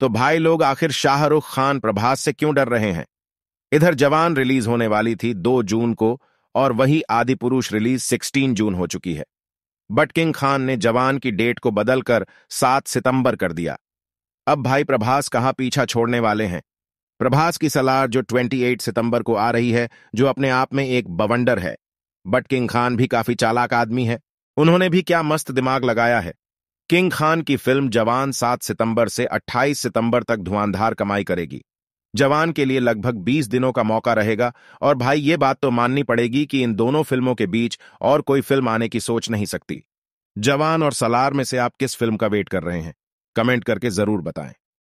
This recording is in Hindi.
तो भाई लोग आखिर शाहरुख खान प्रभास से क्यों डर रहे हैं इधर जवान रिलीज होने वाली थी 2 जून को और वही आदि पुरुष रिलीज 16 जून हो चुकी है बट किंग खान ने जवान की डेट को बदलकर 7 सितंबर कर दिया अब भाई प्रभास कहां पीछा छोड़ने वाले हैं प्रभास की सलाह जो 28 सितंबर को आ रही है जो अपने आप में एक बवंडर है बट किंग खान भी काफी चालाक आदमी है उन्होंने भी क्या मस्त दिमाग लगाया है किंग खान की फिल्म जवान 7 सितंबर से 28 सितंबर तक धुआंधार कमाई करेगी जवान के लिए लगभग 20 दिनों का मौका रहेगा और भाई ये बात तो माननी पड़ेगी कि इन दोनों फिल्मों के बीच और कोई फिल्म आने की सोच नहीं सकती जवान और सलार में से आप किस फिल्म का वेट कर रहे हैं कमेंट करके जरूर बताएं